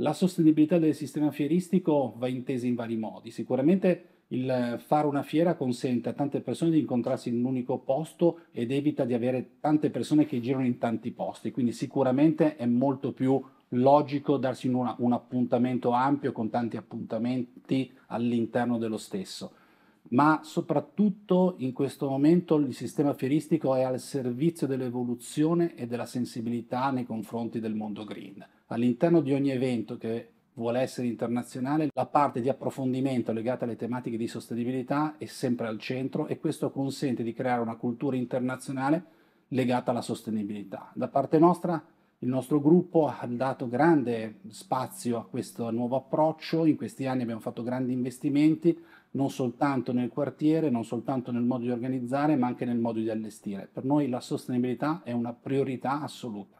La sostenibilità del sistema fieristico va intesa in vari modi. Sicuramente il fare una fiera consente a tante persone di incontrarsi in un unico posto ed evita di avere tante persone che girano in tanti posti, quindi sicuramente è molto più logico darsi una, un appuntamento ampio con tanti appuntamenti all'interno dello stesso ma soprattutto in questo momento il sistema fieristico è al servizio dell'evoluzione e della sensibilità nei confronti del mondo green. All'interno di ogni evento che vuole essere internazionale, la parte di approfondimento legata alle tematiche di sostenibilità è sempre al centro e questo consente di creare una cultura internazionale legata alla sostenibilità. Da parte nostra il nostro gruppo ha dato grande spazio a questo nuovo approccio, in questi anni abbiamo fatto grandi investimenti non soltanto nel quartiere, non soltanto nel modo di organizzare, ma anche nel modo di allestire. Per noi la sostenibilità è una priorità assoluta.